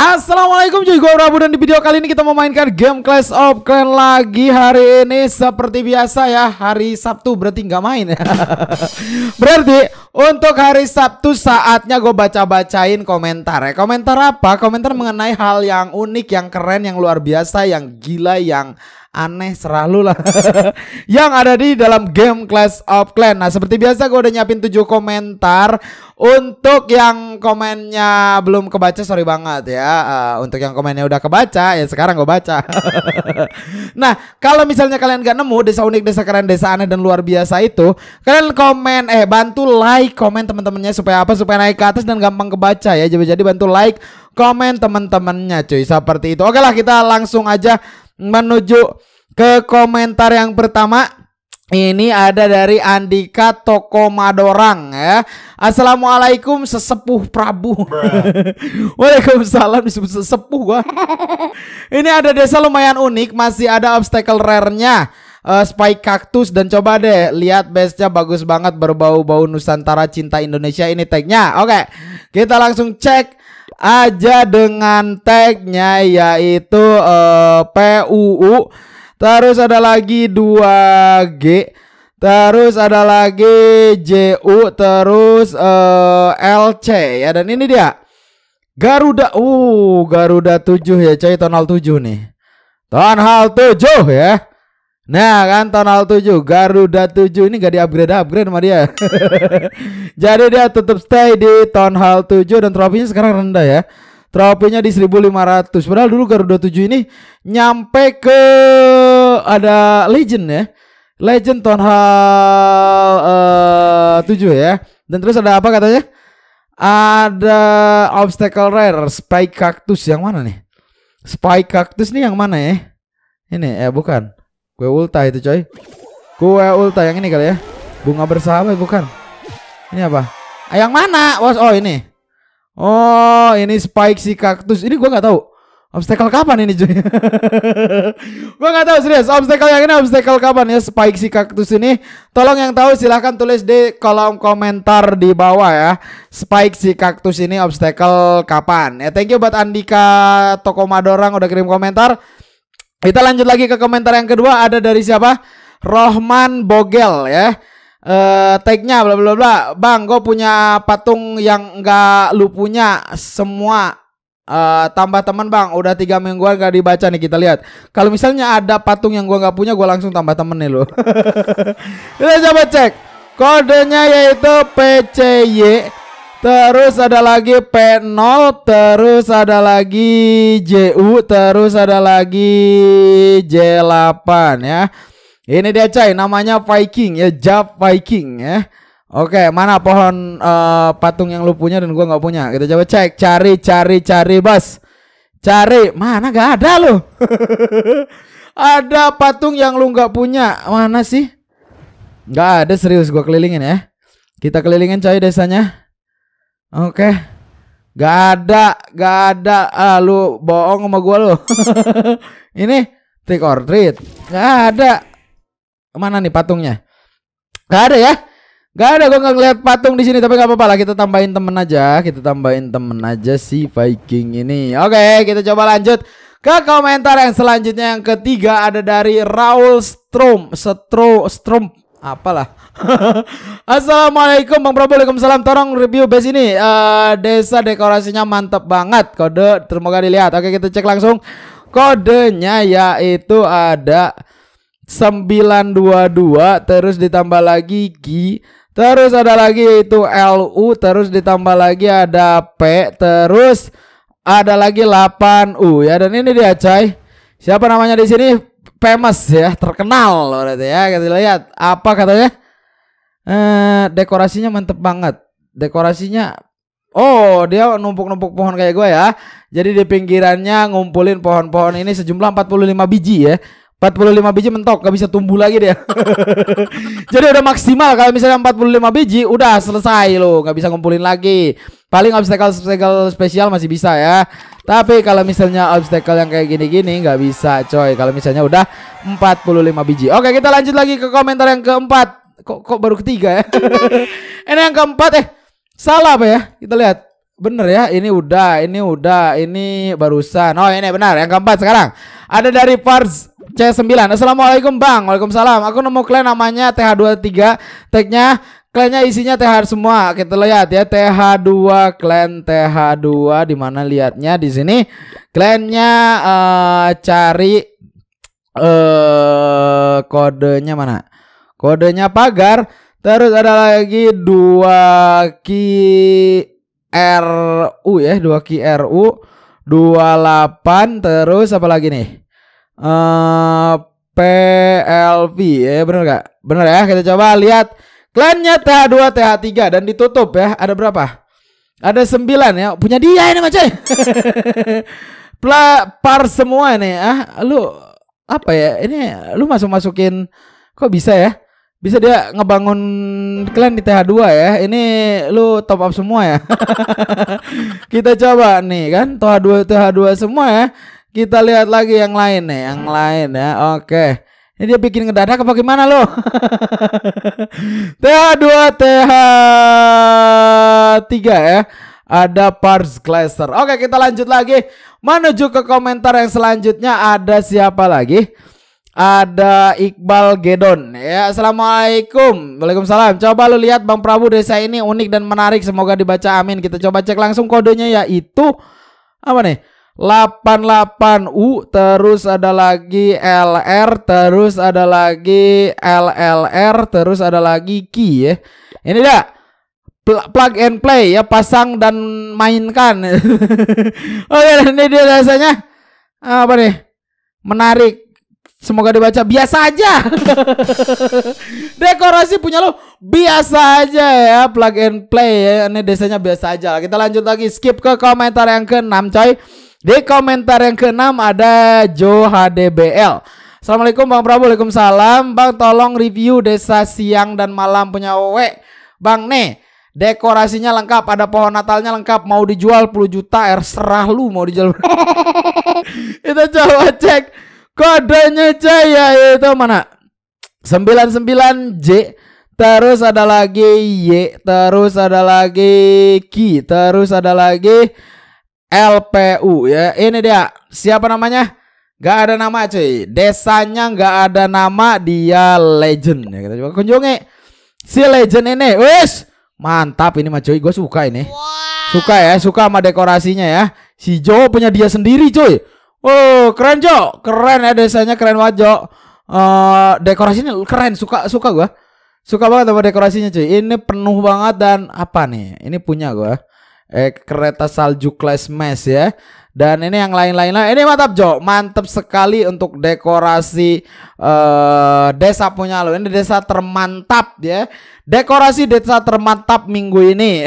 Assalamualaikum cuy, gue Rabu dan di video kali ini kita memainkan game Clash of Clan lagi hari ini seperti biasa ya hari Sabtu berarti nggak main ya berarti untuk hari Sabtu saatnya gue baca-bacain komentar ya komentar apa komentar mengenai hal yang unik yang keren yang luar biasa yang gila yang aneh serah seralu lah yang ada di dalam game Clash of Clan. Nah seperti biasa gue udah nyiapin tujuh komentar untuk yang komennya belum kebaca sorry banget ya uh, untuk yang komennya udah kebaca ya sekarang gue baca. nah kalau misalnya kalian gak nemu desa unik desa keren desa aneh dan luar biasa itu kalian komen eh bantu like komen teman-temannya supaya apa supaya naik ke atas dan gampang kebaca ya jadi bantu like komen teman-temannya cuy seperti itu. Oke lah kita langsung aja menuju ke komentar yang pertama ini ada dari Andika Toko Madorang ya. Assalamualaikum sesepuh Prabu. Waalaikumsalam sesepuh gua. ini ada desa lumayan unik, masih ada obstacle rare-nya. Uh, spike kaktus dan coba deh lihat base-nya bagus banget berbau-bau Nusantara Cinta Indonesia ini tagnya. Oke. Okay. Kita langsung cek aja dengan tagnya yaitu uh, eh, PUU. Terus ada lagi 2G. Terus ada lagi JU, terus uh, eh, LC ya dan ini dia. Garuda. Uh, Garuda 7 ya, coy, tonal 7 nih. Tonal 7 ya. Nah kan Tonal 7 Garuda 7 ini gak di upgrade upgrade sama dia. Jadi dia tetap stay di Tonal 7 dan trofinya sekarang rendah ya. Trofinya di 1500. Padahal dulu Garuda 7 ini nyampe ke ada legend ya. Legend Tonal eh, uh, 7 ya. Dan terus ada apa katanya? Ada obstacle rare spike cactus yang mana nih? Spike cactus nih yang mana ya? Ini eh bukan. Kue ulta itu coy. kue ulta yang ini kali ya. Bunga bersahabat bukan. Ini apa? Ah, yang mana? Was oh ini. Oh, ini spike si kaktus. Ini gue gak tahu. Obstacle kapan ini cuy? Gue nggak tahu serius. Obstacle yang ini obstacle kapan ya spike si kaktus ini? Tolong yang tahu silahkan tulis di kolom komentar di bawah ya. Spike si kaktus ini obstacle kapan? Ya thank you buat Andika Toko Madorang udah kirim komentar. Kita lanjut lagi ke komentar yang kedua ada dari siapa? Rohman Bogel ya. Eh tagnya bla bla bla. Bang, gue punya patung yang enggak lu punya semua. Uh, tambah teman bang udah tiga mingguan gak dibaca nih kita lihat kalau misalnya ada patung yang gua enggak punya gua langsung tambah temen nih lo kita coba cek kodenya yaitu PCY Terus ada lagi P0, terus ada lagi JU, terus ada lagi J8 ya. Ini dia coy, namanya Viking ya, Jap Viking ya. Oke, mana pohon uh, patung yang lu punya dan gua gak punya? Kita coba cek, cari, cari, cari, bos. Cari, mana gak ada lu. ada patung yang lu gak punya, mana sih? Gak ada serius, gua kelilingin ya. Kita kelilingin coy desanya. Oke. Okay. Gak ada, gak ada. Ah, lu bohong sama gua lu. ini trick or treat. Gak ada. Mana nih patungnya? Gak ada ya? Gak ada, gue nggak ngeliat patung di sini, tapi gak apa-apa lah. Kita tambahin temen aja, kita tambahin temen aja si Viking ini. Oke, okay, kita coba lanjut ke komentar yang selanjutnya yang ketiga ada dari Raul Strom, Stro, Strom, apalah. Assalamualaikum Bang Prabu, Waalaikumsalam. Tolong review base ini. Uh, desa dekorasinya mantep banget. Kode semoga dilihat. Oke, kita cek langsung. Kodenya yaitu ada 922 terus ditambah lagi G terus ada lagi itu LU terus ditambah lagi ada P terus ada lagi 8U ya dan ini dia coy. Siapa namanya di sini? famous ya, terkenal berarti ya. Kita lihat apa katanya? Eh, dekorasinya mantep banget. Dekorasinya Oh, dia numpuk-numpuk pohon kayak gue ya. Jadi di pinggirannya ngumpulin pohon-pohon ini sejumlah 45 biji ya. 45 biji mentok gak bisa tumbuh lagi dia jadi udah maksimal kalau misalnya 45 biji udah selesai loh gak bisa ngumpulin lagi paling obstacle obstacle spesial masih bisa ya tapi kalau misalnya obstacle yang kayak gini-gini nggak -gini, bisa coy. Kalau misalnya udah 45 biji. Oke, kita lanjut lagi ke komentar yang keempat. Kok kok baru ketiga ya? ini yang keempat eh salah apa ya? Kita lihat. Bener ya, ini udah, ini udah, ini barusan. Oh ini benar, yang keempat sekarang. Ada dari Pars C9. Assalamualaikum Bang. Waalaikumsalam. Aku nemu klien namanya TH23. Tagnya Klannya isinya TH semua. Kita lihat ya TH2 klan TH2 di mana lihatnya di sini klannya uh, cari eh uh, kodenya mana? Kodenya pagar. Terus ada lagi dua ki RU ya, dua ki RU 28 terus apa lagi nih? Eh uh, PLV ya bener gak? Bener ya kita coba lihat Klannya TH2, TH3 dan ditutup ya. Ada berapa? Ada 9 ya. Punya dia ini macam. Eh. Pla par semua nih ah. Lu apa ya? Ini lu masuk-masukin kok bisa ya? Bisa dia ngebangun klan di TH2 ya. Ini lu top up semua ya. Kita coba nih kan TH2 TH2 semua ya. Kita lihat lagi yang lain nih, yang lain ya. Oke. Ini dia bikin ngedadak apa gimana lo? TH2, TH3 ya. Ada Pars Cluster. Oke kita lanjut lagi. Menuju ke komentar yang selanjutnya ada siapa lagi? Ada Iqbal Gedon ya Assalamualaikum Waalaikumsalam Coba lu lihat Bang Prabu desa ini unik dan menarik Semoga dibaca amin Kita coba cek langsung kodenya yaitu Apa nih 88U terus ada lagi LR terus ada lagi LLR terus ada lagi Ki ya. Ini dia plug and play ya pasang dan mainkan. Oke ini dia rasanya apa nih menarik Semoga dibaca biasa aja. Dekorasi punya lo biasa aja ya, plug and play ya. Ini desanya biasa aja. Kita lanjut lagi skip ke komentar yang keenam 6 coy. Di komentar yang keenam ada JoHDBL. Assalamualaikum Bang Prabu, Waalaikumsalam. Bang tolong review desa siang dan malam punya Wewe. Bang nih, dekorasinya lengkap, ada pohon natalnya lengkap, mau dijual 10 juta, air er, serah lu mau dijual. itu coba cek kodenya Jaya itu mana? 99 J terus ada lagi Y, terus ada lagi Ki, terus ada lagi LPU ya. Ini dia. Siapa namanya? Gak ada nama cuy. Desanya gak ada nama, dia legend ya. Kita coba kunjungi si legend ini. wes mantap ini mah cuy. Gue suka ini. Suka ya, suka sama dekorasinya ya. Si Jo punya dia sendiri cuy. Oh, keren Jo. Keren ya desanya keren banget Jo. Uh, dekorasinya keren, suka suka gue Suka banget sama dekorasinya cuy. Ini penuh banget dan apa nih? Ini punya gue eh, kereta salju Class Mesh ya. Dan ini yang lain-lain lah. Ini mantap Jo, mantap sekali untuk dekorasi uh, desa punya lo. Ini desa termantap ya. Dekorasi desa termantap minggu ini.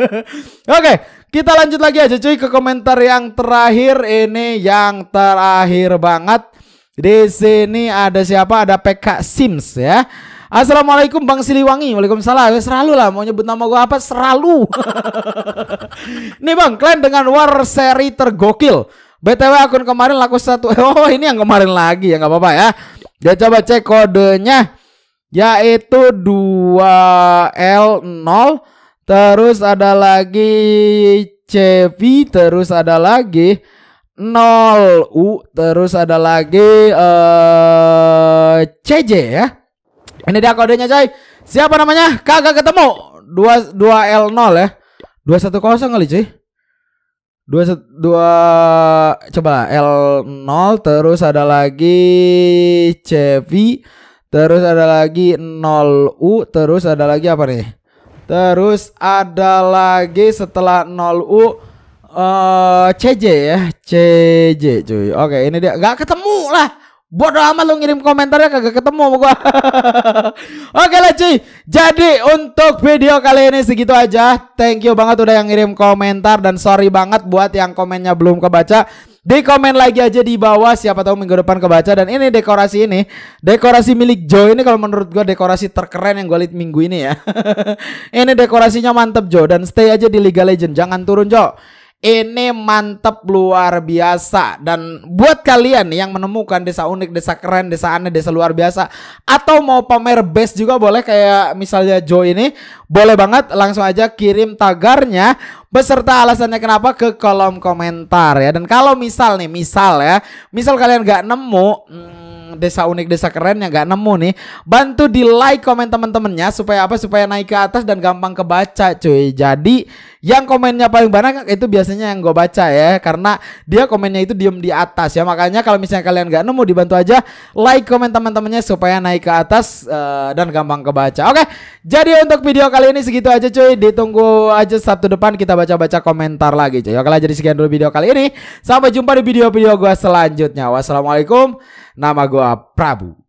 Oke, kita lanjut lagi aja cuy ke komentar yang terakhir. Ini yang terakhir banget. Di sini ada siapa? Ada PK Sims ya. Assalamualaikum Bang Siliwangi. Waalaikumsalam. Ya, seralu lah mau nyebut nama gua apa seralu. Nih Bang, kalian dengan war seri tergokil. BTW akun kemarin laku satu. Oh, ini yang kemarin lagi ya nggak apa-apa ya. Dia ya, coba cek kodenya yaitu 2L0 terus ada lagi CV terus ada lagi 0U terus ada lagi uh, eh, CJ ya. Ini dia kodenya coy. Siapa namanya? Kagak ketemu. 2 2 L0 ya. 210 kali cuy. 2 2 coba lah L0 terus ada lagi CV terus ada lagi 0U terus ada lagi apa nih? Terus ada lagi setelah 0U uh, eh, CJ ya, CJ cuy. Oke, ini dia. Gak ketemu lah. Bodoh amat lu ngirim komentarnya kagak ketemu sama gua. Oke lah cuy. Jadi untuk video kali ini segitu aja. Thank you banget udah yang ngirim komentar dan sorry banget buat yang komennya belum kebaca. Di komen lagi aja di bawah siapa tahu minggu depan kebaca dan ini dekorasi ini, dekorasi milik Joe ini kalau menurut gua dekorasi terkeren yang gua lihat minggu ini ya. ini dekorasinya mantep Joe dan stay aja di Liga Legend, jangan turun Joe. Ini mantep luar biasa dan buat kalian yang menemukan desa unik, desa keren, desa aneh, desa luar biasa atau mau pamer base juga boleh kayak misalnya Joe ini, boleh banget langsung aja kirim tagarnya beserta alasannya kenapa ke kolom komentar ya. Dan kalau misal nih, misal ya, misal kalian gak nemu hmm, desa unik desa keren yang gak nemu nih bantu di like komen temen-temennya supaya apa supaya naik ke atas dan gampang kebaca cuy jadi yang komennya paling banyak itu biasanya yang gue baca ya, karena dia komennya itu diem di atas ya. Makanya kalau misalnya kalian nggak nemu dibantu aja like komen teman-temannya supaya naik ke atas uh, dan gampang kebaca. Oke, jadi untuk video kali ini segitu aja cuy. Ditunggu aja Sabtu depan kita baca-baca komentar lagi cuy. Oke lah, jadi sekian dulu video kali ini. Sampai jumpa di video-video gue selanjutnya. Wassalamualaikum. Nama gue Prabu.